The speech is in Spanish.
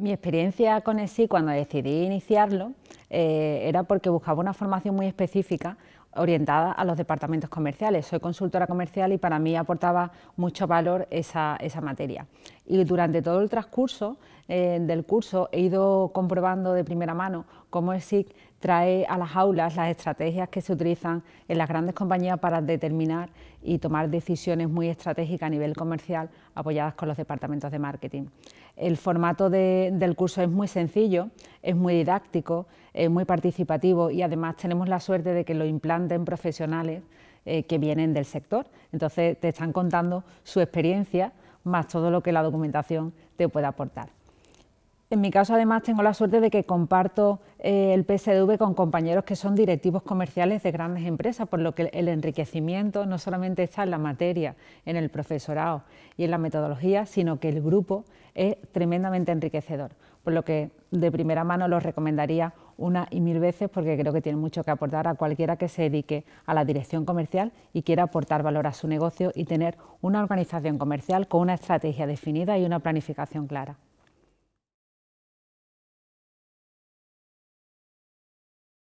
Mi experiencia con ESIC cuando decidí iniciarlo eh, era porque buscaba una formación muy específica orientada a los departamentos comerciales. Soy consultora comercial y para mí aportaba mucho valor esa, materia. Y durante todo el transcurso eh, del curso he ido comprobando de primera mano cómo ESIC trae a las aulas las estrategias que se utilizan en las grandes compañías para determinar y tomar decisiones muy estratégicas a nivel comercial apoyadas con los departamentos de marketing. El formato del curso es muy sencillo, es muy didáctico, es muy participativo y además tenemos la suerte de que lo implanten profesionales eh, que vienen del sector. Entonces te están contando su experiencia más todo lo que la documentación te puede aportar. En mi caso, además, tengo la suerte de que comparto eh, el PSDV con compañeros que son directivos comerciales de grandes empresas, por lo que el enriquecimiento no solamente está en la materia, en el profesorado y en la metodología, sino que el grupo es tremendamente enriquecedor, por lo que de primera mano lo recomendaría una y mil veces porque creo que tiene mucho que aportar a cualquiera que se dedique a la dirección comercial y quiera aportar valor a su negocio y tener una organización comercial con una estrategia definida y una planificación clara.